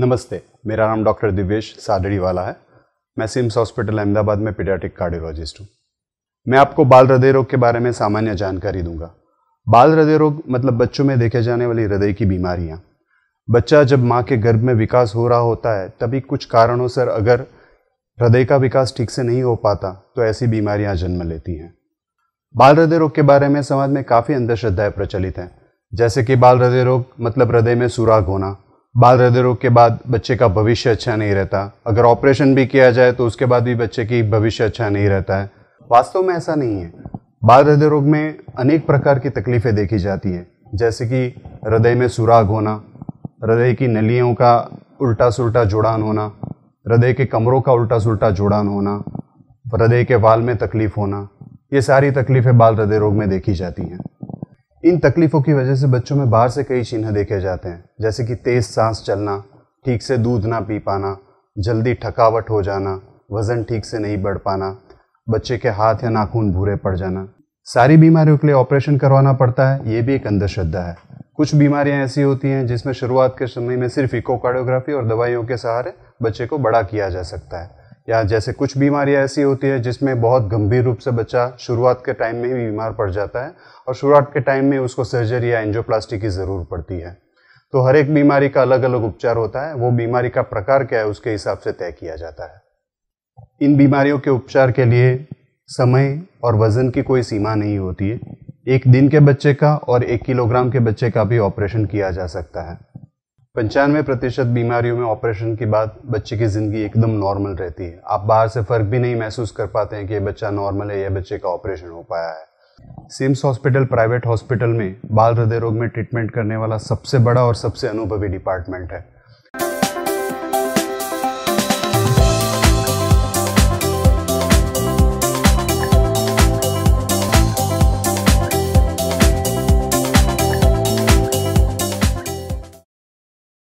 नमस्ते मेरा नाम डॉक्टर दिव्येश वाला है मैं सिम्स हॉस्पिटल अहमदाबाद में पीडियाटिक कार्डियोलॉजिस्ट हूँ मैं आपको बाल हृदय रोग के बारे में सामान्य जानकारी दूंगा बाल हृदय रोग मतलब बच्चों में देखे जाने वाली हृदय की बीमारियाँ बच्चा जब माँ के गर्भ में विकास हो रहा होता है तभी कुछ कारणों से अगर हृदय का विकास ठीक से नहीं हो पाता तो ऐसी बीमारियाँ जन्म लेती हैं बाल हृदय रोग के बारे में समाज में काफ़ी अंधश्रद्धाएँ प्रचलित हैं जैसे कि बाल हृदय रोग मतलब हृदय में सुराग होना बाल हृदय रोग के बाद बच्चे का भविष्य अच्छा नहीं रहता अगर ऑपरेशन भी किया जाए तो उसके बाद भी बच्चे की भविष्य अच्छा नहीं रहता है वास्तव में ऐसा नहीं है बाल हृदय रोग में अनेक प्रकार की तकलीफ़ें देखी जाती है जैसे कि हृदय में सुराग होना हृदय की नलियों का उल्टा सुलटा जुड़ान होना हृदय के कमरों का उल्टा सुलटा जुड़ान होना हृदय के वाल में तकलीफ़ होना ये सारी तकलीफ़ें बाल हृदय रोग में देखी जाती हैं इन तकलीफ़ों की वजह से बच्चों में बाहर से कई चिन्ह देखे जाते हैं जैसे कि तेज़ सांस चलना ठीक से दूध ना पी पाना जल्दी थकावट हो जाना वज़न ठीक से नहीं बढ़ पाना बच्चे के हाथ या नाखून भूरे पड़ जाना सारी बीमारियों के लिए ऑपरेशन करवाना पड़ता है ये भी एक अंधश्रद्धा है कुछ बीमारियां ऐसी होती हैं जिसमें शुरुआत के समय में सिर्फ इकोकार्डियोग्राफी और दवाइयों के सहारे बच्चे को बड़ा किया जा सकता है या जैसे कुछ बीमारियां ऐसी होती है जिसमें बहुत गंभीर रूप से बच्चा शुरुआत के टाइम में ही बीमार पड़ जाता है और शुरुआत के टाइम में उसको सर्जरी या एंजोप्लास्टी की ज़रूर पड़ती है तो हर एक बीमारी का अलग अलग उपचार होता है वो बीमारी का प्रकार क्या है उसके हिसाब से तय किया जाता है इन बीमारियों के उपचार के लिए समय और वज़न की कोई सीमा नहीं होती है एक दिन के बच्चे का और एक किलोग्राम के बच्चे का भी ऑपरेशन किया जा सकता है पंचानवे प्रतिशत बीमारियों में ऑपरेशन के बाद बच्चे की ज़िंदगी एकदम नॉर्मल रहती है आप बाहर से फ़र्क भी नहीं महसूस कर पाते हैं कि ये बच्चा नॉर्मल है या बच्चे का ऑपरेशन हो पाया है सिम्स हॉस्पिटल प्राइवेट हॉस्पिटल में बाल हृदय रोग में ट्रीटमेंट करने वाला सबसे बड़ा और सबसे अनुभवी डिपार्टमेंट है